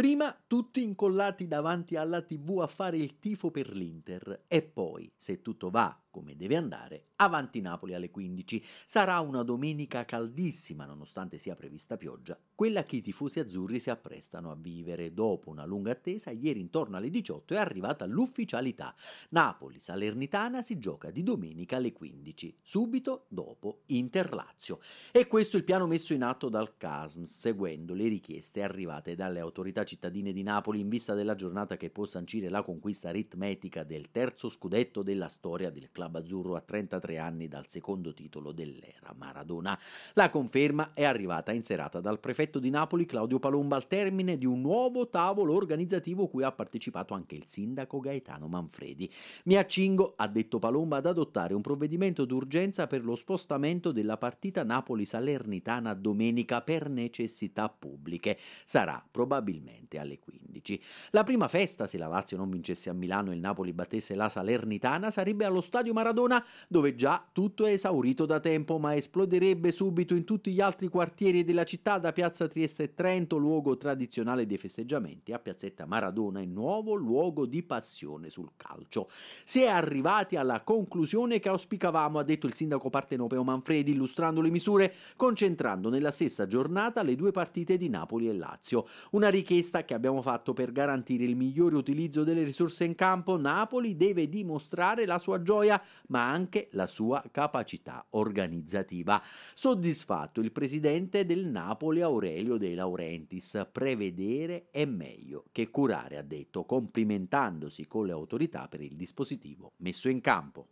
Prima tutti incollati davanti alla tv a fare il tifo per l'Inter e poi, se tutto va come deve andare, avanti Napoli alle 15. Sarà una domenica caldissima, nonostante sia prevista pioggia, quella che i tifosi azzurri si apprestano a vivere. Dopo una lunga attesa, ieri intorno alle 18 è arrivata l'ufficialità. Napoli-Salernitana si gioca di domenica alle 15, subito dopo Interlazio. E questo è il piano messo in atto dal CASM, seguendo le richieste arrivate dalle autorità cittadine di Napoli in vista della giornata che può sancire la conquista aritmetica del terzo scudetto della storia del club club azzurro a 33 anni dal secondo titolo dell'era Maradona. La conferma è arrivata in serata dal prefetto di Napoli Claudio Palomba al termine di un nuovo tavolo organizzativo cui ha partecipato anche il sindaco Gaetano Manfredi. Mi accingo, ha detto Palomba, ad adottare un provvedimento d'urgenza per lo spostamento della partita Napoli-Salernitana domenica per necessità pubbliche. Sarà probabilmente alle 15. La prima festa, se la Lazio non vincesse a Milano e il Napoli battesse la Salernitana, sarebbe allo stadio Stadio Maradona, dove già tutto è esaurito da tempo, ma esploderebbe subito in tutti gli altri quartieri della città, da Piazza Trieste e Trento, luogo tradizionale dei festeggiamenti, a Piazzetta Maradona, il nuovo luogo di passione sul calcio. Si è arrivati alla conclusione che auspicavamo, ha detto il sindaco partenopeo Manfredi, illustrando le misure, concentrando nella stessa giornata le due partite di Napoli e Lazio. Una richiesta che abbiamo fatto per garantire il migliore utilizzo delle risorse in campo, Napoli deve dimostrare la sua gioia ma anche la sua capacità organizzativa. Soddisfatto il presidente del Napoli Aurelio De Laurentiis, prevedere è meglio che curare, ha detto, complimentandosi con le autorità per il dispositivo messo in campo.